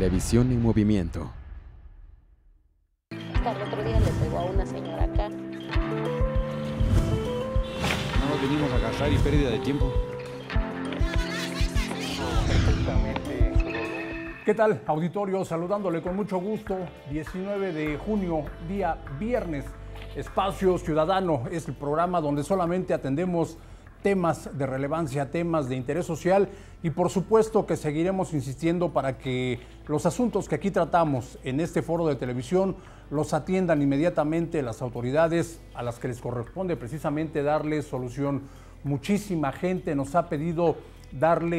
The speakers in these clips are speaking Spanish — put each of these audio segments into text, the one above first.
Televisión en movimiento. el a No venimos a y pérdida de tiempo. ¿Qué tal, auditorio? Saludándole con mucho gusto. 19 de junio, día viernes. Espacio Ciudadano es el programa donde solamente atendemos temas de relevancia, temas de interés social y por supuesto que seguiremos insistiendo para que los asuntos que aquí tratamos en este foro de televisión los atiendan inmediatamente las autoridades a las que les corresponde precisamente darle solución. Muchísima gente nos ha pedido darle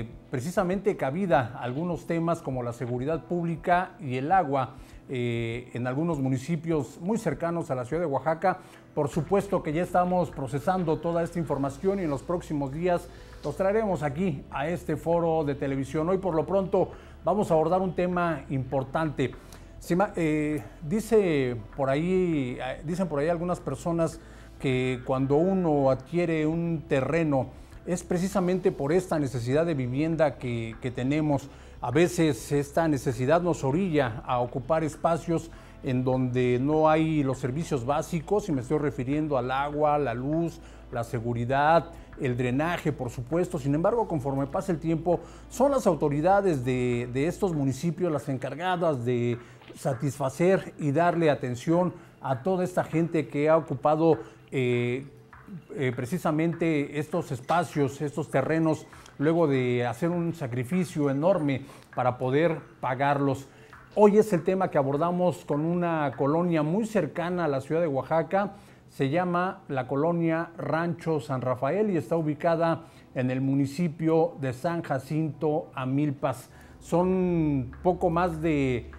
eh, precisamente cabida a algunos temas como la seguridad pública y el agua eh, en algunos municipios muy cercanos a la ciudad de Oaxaca por supuesto que ya estamos procesando toda esta información y en los próximos días los traeremos aquí a este foro de televisión. Hoy por lo pronto vamos a abordar un tema importante. Eh, dice por ahí, eh, dicen por ahí algunas personas que cuando uno adquiere un terreno es precisamente por esta necesidad de vivienda que tenemos. A veces esta necesidad nos orilla a ocupar espacios en donde no hay los servicios básicos, y me estoy refiriendo al agua, la luz, la seguridad, el drenaje, por supuesto. Sin embargo, conforme pasa el tiempo, son las autoridades de, estos municipios las encargadas de satisfacer y darle atención a toda esta gente que ha ocupado eh, eh, precisamente estos espacios, estos terrenos, luego de hacer un sacrificio enorme para poder pagarlos. Hoy es el tema que abordamos con una colonia muy cercana a la ciudad de Oaxaca. Se llama la colonia Rancho San Rafael y está ubicada en el municipio de San Jacinto Amilpas. Son poco más de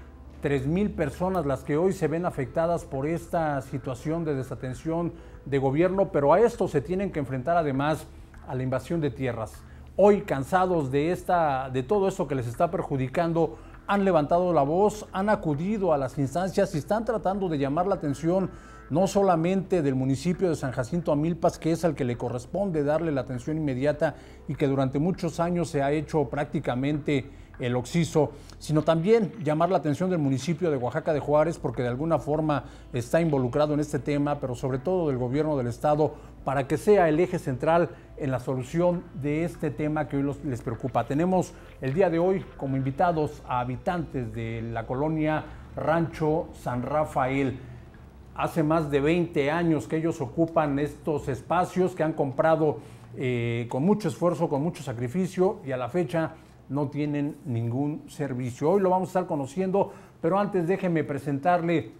3.000 personas las que hoy se ven afectadas por esta situación de desatención de gobierno, pero a esto se tienen que enfrentar además a la invasión de tierras. Hoy cansados de, esta, de todo esto que les está perjudicando, han levantado la voz, han acudido a las instancias y están tratando de llamar la atención no solamente del municipio de San Jacinto a Milpas, que es al que le corresponde darle la atención inmediata y que durante muchos años se ha hecho prácticamente el Oxiso, sino también llamar la atención del municipio de Oaxaca de Juárez, porque de alguna forma está involucrado en este tema, pero sobre todo del gobierno del Estado, para que sea el eje central en la solución de este tema que hoy les preocupa. Tenemos el día de hoy como invitados a habitantes de la colonia Rancho San Rafael hace más de 20 años que ellos ocupan estos espacios que han comprado eh, con mucho esfuerzo, con mucho sacrificio y a la fecha no tienen ningún servicio. Hoy lo vamos a estar conociendo, pero antes déjeme presentarle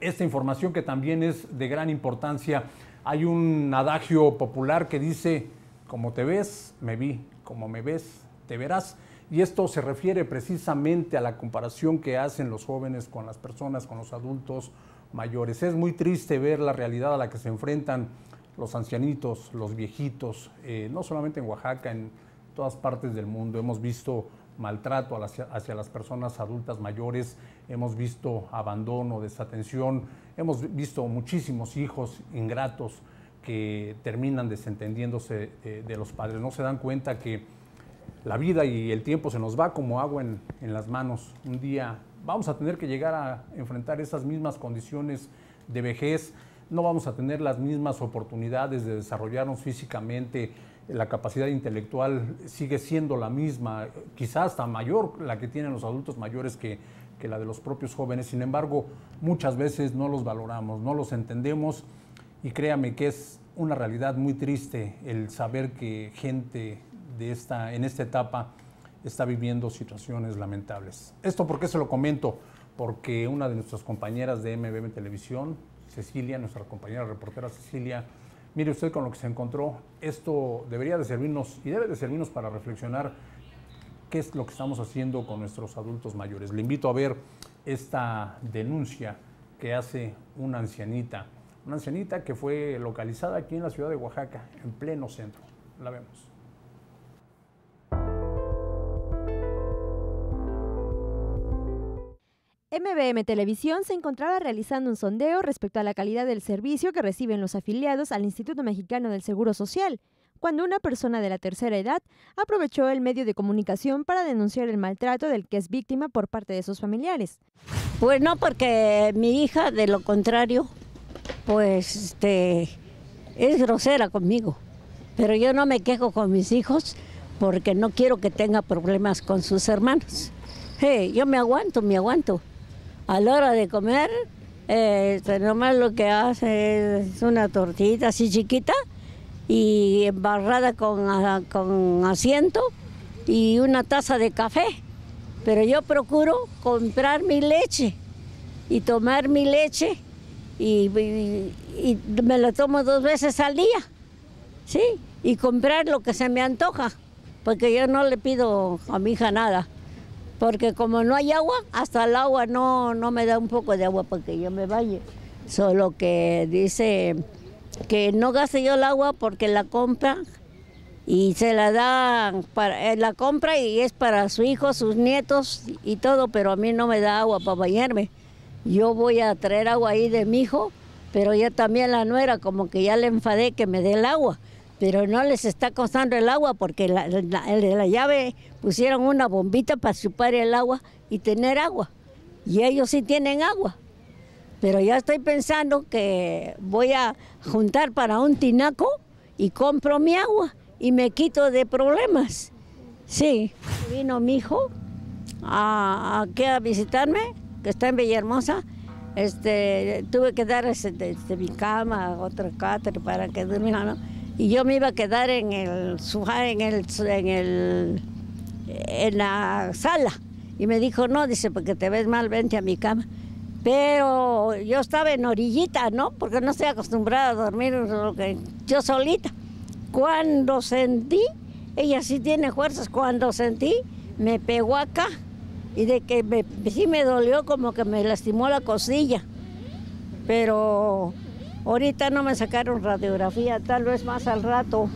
esta información que también es de gran importancia. Hay un adagio popular que dice, como te ves, me vi, como me ves, te verás. Y esto se refiere precisamente a la comparación que hacen los jóvenes con las personas, con los adultos mayores. Es muy triste ver la realidad a la que se enfrentan los ancianitos, los viejitos, eh, no solamente en Oaxaca, en todas partes del mundo. Hemos visto maltrato hacia, las personas adultas mayores, hemos visto abandono, desatención, hemos visto muchísimos hijos ingratos que terminan desentendiéndose eh, de, los padres. No se dan cuenta que la vida y el tiempo se nos va como agua en, en las manos. Un día vamos a tener que llegar a enfrentar esas mismas condiciones de vejez, no vamos a tener las mismas oportunidades de desarrollarnos físicamente, la capacidad intelectual sigue siendo la misma, quizás hasta mayor la que tienen los adultos mayores que, la de los propios jóvenes. Sin embargo, muchas veces no los valoramos, no los entendemos y créame que es una realidad muy triste el saber que gente de esta, en esta etapa está viviendo situaciones lamentables. Esto por qué se lo comento, porque una de nuestras compañeras de MBM Televisión, Cecilia, nuestra compañera reportera Cecilia, Mire usted con lo que se encontró, esto debería de servirnos y debe de servirnos para reflexionar qué es lo que estamos haciendo con nuestros adultos mayores. Le invito a ver esta denuncia que hace una ancianita, una ancianita que fue localizada aquí en la ciudad de Oaxaca, en pleno centro. La vemos. MBM Televisión se encontraba realizando un sondeo respecto a la calidad del servicio que reciben los afiliados al Instituto Mexicano del Seguro Social, cuando una persona de la tercera edad aprovechó el medio de comunicación para denunciar el maltrato del que es víctima por parte de sus familiares. Pues no, porque mi hija, de lo contrario, pues este, es grosera conmigo. Pero yo no me quejo con mis hijos porque no quiero que tenga problemas con sus hermanos. Hey, eh, yo me aguanto, me aguanto a la hora de comer, eh, nomás lo que hace es una tortita así chiquita y embarrada con, con asiento y una taza de café. Pero yo procuro comprar mi leche y tomar mi leche y, me la tomo dos veces al día, ¿sí? Y comprar lo que se me antoja, porque yo no le pido a mi hija nada porque como no hay agua, hasta el agua no, no me da un poco de agua para que yo me bañe. Solo que dice que no gaste yo el agua porque la compra y se la dan para eh, la compra y es para su hijo, sus nietos y todo, pero a mí no me da agua para bañarme. Yo voy a traer agua ahí de mi hijo, pero ya también la nuera como que ya le enfadé que me dé el agua pero no les está costando el agua porque la, la, llave pusieron una bombita para chupar el agua y tener agua. Y ellos sí tienen agua. Pero ya estoy pensando que voy a juntar para un tinaco y compro mi agua y me quito de problemas. Sí, vino mi hijo a, aquí a visitarme, que está en Villahermosa. Este, tuve que dar este, mi cama, otra cátedra para que durmiera. ¿no? y yo me iba a quedar en el en el en el en la sala y me dijo no dice porque te ves mal vente a mi cama pero yo estaba en orillita no porque no estoy acostumbrada a dormir yo solita cuando sentí ella sí tiene fuerzas cuando sentí me pegó acá y de que sí me dolió como que me lastimó la costilla pero Ahorita no me sacaron radiografía, tal vez más al rato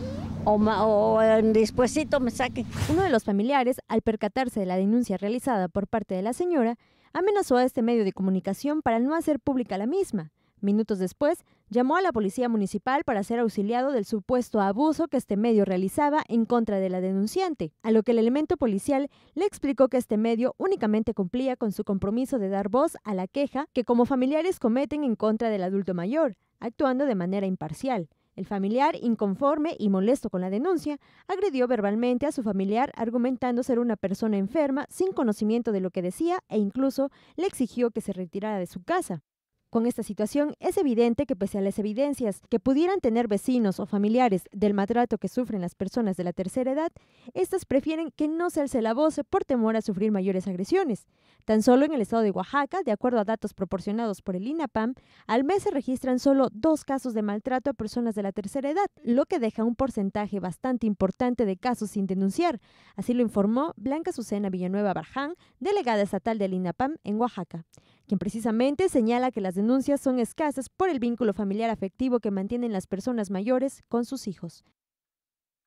o, o en eh, dispuesito me saque Uno de los familiares, al percatarse de la denuncia realizada por parte de la señora, amenazó a este medio de comunicación para no hacer pública la misma Minutos después, llamó a la policía municipal para ser auxiliado del supuesto abuso que este medio realizaba en contra de la denunciante, a lo que el elemento policial le explicó que este medio únicamente cumplía con su compromiso de dar voz a la queja que como familiares cometen en contra del adulto mayor, actuando de manera imparcial. El familiar, inconforme y molesto con la denuncia, agredió verbalmente a su familiar argumentando ser una persona enferma sin conocimiento de lo que decía e incluso le exigió que se retirara de su casa. Con esta situación es evidente que pese a las evidencias que pudieran tener vecinos o familiares del maltrato que sufren las personas de la tercera edad, estas prefieren que no se alce la voz por temor a sufrir mayores agresiones. Tan solo en el estado de Oaxaca, de acuerdo a datos proporcionados por el INAPAM, al mes se registran solo dos casos de maltrato a personas de la tercera edad, lo que deja un porcentaje bastante importante de casos sin denunciar. Así lo informó Blanca Susana Villanueva Barján, delegada estatal del INAPAM en Oaxaca quien precisamente señala que las denuncias son escasas por el vínculo familiar afectivo que mantienen las personas mayores con sus hijos.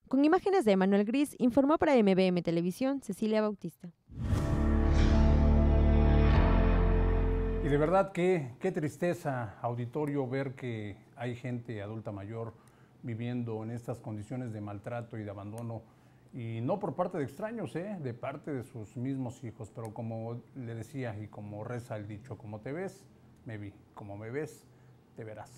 Con imágenes de Manuel Gris, informó para MBM Televisión Cecilia Bautista. Y de verdad que qué tristeza, auditorio, ver que hay gente adulta mayor viviendo en estas condiciones de maltrato y de abandono y no por parte de extraños, ¿eh? de parte de sus mismos hijos, pero como le decía y como reza el dicho, como te ves, me vi, como me ves, te verás.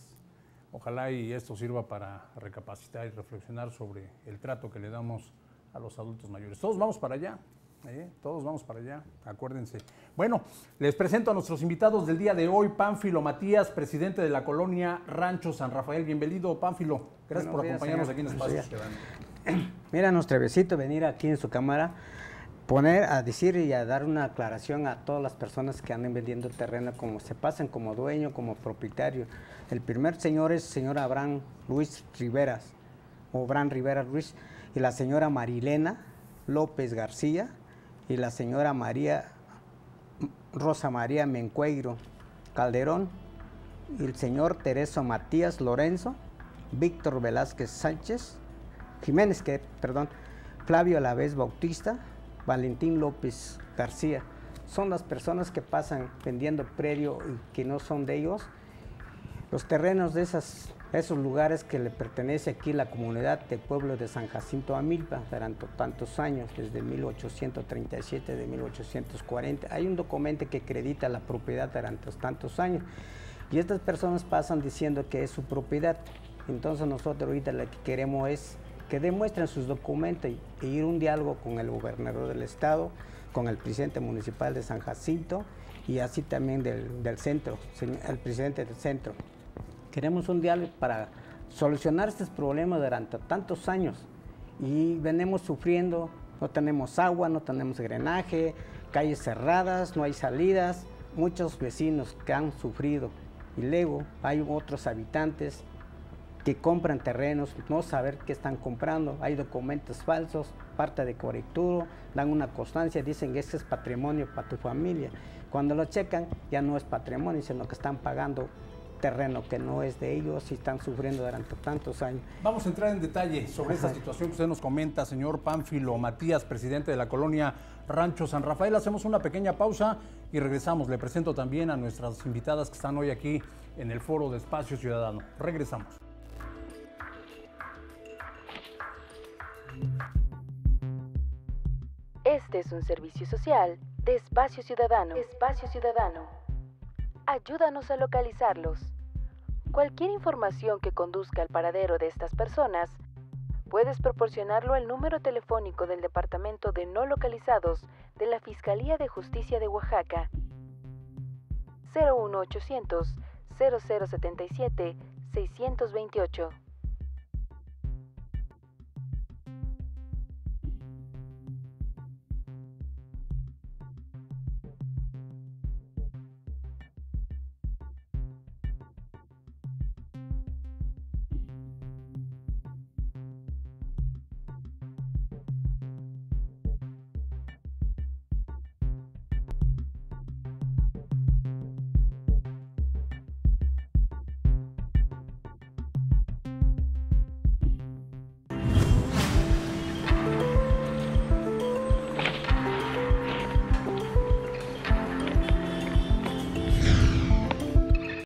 Ojalá y esto sirva para recapacitar y reflexionar sobre el trato que le damos a los adultos mayores. Todos vamos para allá, ¿eh? todos vamos para allá, acuérdense. Bueno, les presento a nuestros invitados del día de hoy, Pánfilo Matías, presidente de la colonia Rancho San Rafael. Bienvenido, Pánfilo. Gracias por acompañarnos aquí en Espacio Mira, nuestro besito venir aquí en su cámara, poner a decir y a dar una aclaración a todas las personas que andan vendiendo terreno, como se pasan como dueño, como propietario. El primer señor es señor Abraham Luis Riveras, Abraham Rivera Luis y la señora Marilena López García, y la señora María mm, Rosa María Mencueiro Calderón, y el señor Tereso Matías Lorenzo, Víctor Velázquez Sánchez, Jiménez, que, perdón, Flavio Alavés Bautista, Valentín López García. Son las personas que pasan vendiendo predio y que no son de ellos. Los terrenos de esas, esos lugares que le pertenece aquí la comunidad de pueblo de San Jacinto Amilpa durante tantos años, desde 1837, de 1840. Hay un documento que acredita la propiedad durante tantos años. Y estas personas pasan diciendo que es su propiedad. Entonces nosotros ahorita lo que queremos es que demuestren sus documentos e ir un diálogo con el gobernador del estado, con el presidente municipal de San Jacinto y así también del, del centro, el presidente del centro. Queremos un diálogo para solucionar estos problemas durante tantos años y venimos sufriendo, no tenemos agua, no tenemos drenaje, calles cerradas, no hay salidas, muchos vecinos que han sufrido y luego hay otros habitantes que compran terrenos, no saber qué están comprando, hay documentos falsos, parte de correcturo, dan una constancia, dicen que este ese es patrimonio para tu familia. Cuando lo checan, ya no es patrimonio, sino que están pagando terreno que no es de ellos y están sufriendo durante tantos años. Vamos a entrar en detalle sobre esa situación que usted nos comenta, señor Pánfilo Matías, presidente de la colonia Rancho San Rafael. Hacemos una pequeña pausa y regresamos. Le presento también a nuestras invitadas que están hoy aquí en el Foro de Espacio Ciudadano. Regresamos. Este es un servicio social de Espacio Ciudadano. Espacio Ciudadano. Ayúdanos a localizarlos. Cualquier información que conduzca al paradero de estas personas, puedes proporcionarlo al número telefónico del Departamento de No Localizados de la Fiscalía de Justicia de Oaxaca. 01800 0077 628.